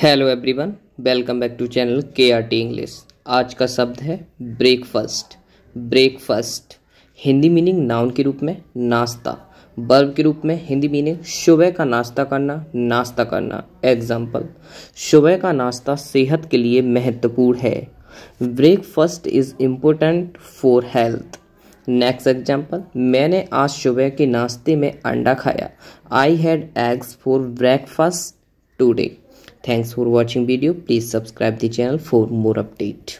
Hello everyone welcome back to channel K R T English आज का शब्द है breakfast breakfast Hindi meaning noun के रूप में नाश्ता बर्ब के रूप में हिंदी मीनिंग सुबह का नाश्ता करना नाश्ता करना एग्जाम्पल सुबह का नाश्ता सेहत के लिए महत्वपूर्ण है breakfast is important for health next example मैंने आज सुबह के नाश्ते में अंडा खाया I had eggs for breakfast today Thanks for watching video. Please subscribe the channel for more update.